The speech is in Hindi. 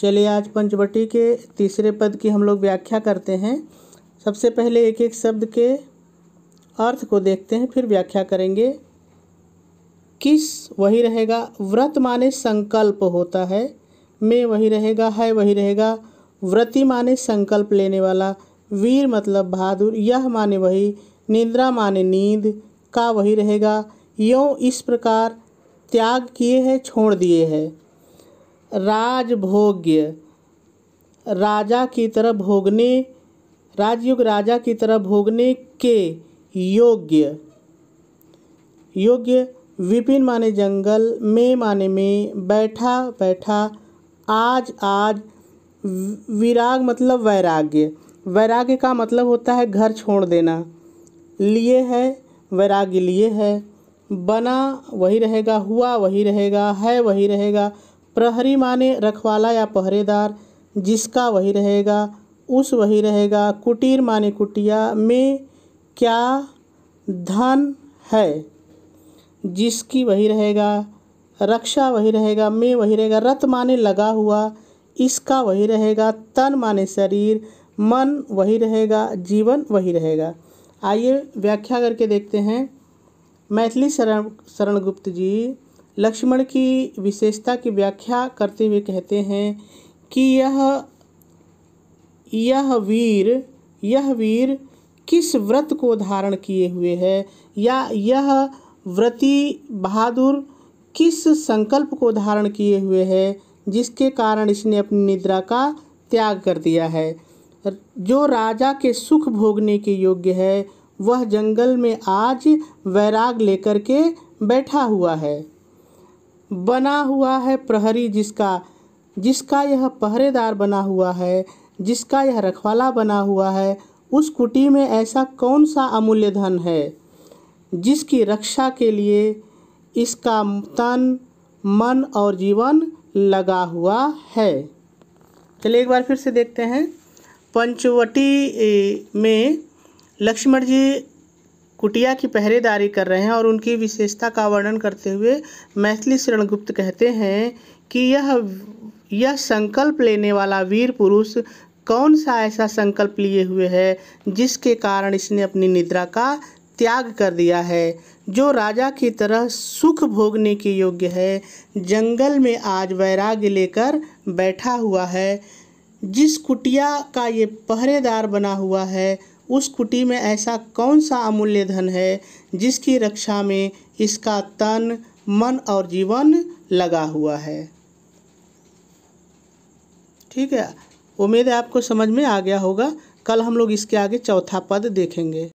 चलिए आज पंचवटी के तीसरे पद की हम लोग व्याख्या करते हैं सबसे पहले एक एक शब्द के अर्थ को देखते हैं फिर व्याख्या करेंगे किस वही रहेगा व्रत माने संकल्प होता है में वही रहेगा है वही रहेगा व्रति माने संकल्प लेने वाला वीर मतलब बहादुर यह माने वही निंद्रा माने नींद का वही रहेगा यों इस प्रकार त्याग किए हैं छोड़ दिए हैं राजभोग्य राजा की तरह भोगने राजयुग राजा की तरह भोगने के योग्य योग्य विपिन माने जंगल में माने में बैठा बैठा आज आज विराग मतलब वैराग्य वैराग्य का मतलब होता है घर छोड़ देना लिए है वैराग्य लिए है बना वही रहेगा हुआ वही रहेगा है वही रहेगा प्रहरी माने रखवाला या पहरेदार जिसका वही रहेगा उस वही रहेगा कुटीर माने कुटिया में क्या धन है जिसकी वही रहेगा रक्षा वही रहेगा में वही रहेगा रत माने लगा हुआ इसका वही रहेगा तन माने शरीर मन वही रहेगा जीवन वही रहेगा आइए व्याख्या करके देखते हैं मैथिली शरण शरण गुप्त जी लक्ष्मण की विशेषता की व्याख्या करते हुए कहते हैं कि यह यह वीर यह वीर किस व्रत को धारण किए हुए है या यह व्रति बहादुर किस संकल्प को धारण किए हुए है जिसके कारण इसने अपनी निद्रा का त्याग कर दिया है जो राजा के सुख भोगने के योग्य है वह जंगल में आज वैराग लेकर के बैठा हुआ है बना हुआ है प्रहरी जिसका जिसका यह पहरेदार बना हुआ है जिसका यह रखवाला बना हुआ है उस कुटी में ऐसा कौन सा अमूल्य धन है जिसकी रक्षा के लिए इसका तन मन और जीवन लगा हुआ है चलिए एक बार फिर से देखते हैं पंचवटी में लक्ष्मण जी कुटिया की पहरेदारी कर रहे हैं और उनकी विशेषता का वर्णन करते हुए मैथिली शरणगुप्त कहते हैं कि यह यह संकल्प लेने वाला वीर पुरुष कौन सा ऐसा संकल्प लिए हुए है जिसके कारण इसने अपनी निद्रा का त्याग कर दिया है जो राजा की तरह सुख भोगने के योग्य है जंगल में आज वैराग्य लेकर बैठा हुआ है जिस कुटिया का ये पहरेदार बना हुआ है उस कुटी में ऐसा कौन सा अमूल्य धन है जिसकी रक्षा में इसका तन मन और जीवन लगा हुआ है ठीक है उम्मीद है आपको समझ में आ गया होगा कल हम लोग इसके आगे चौथा पद देखेंगे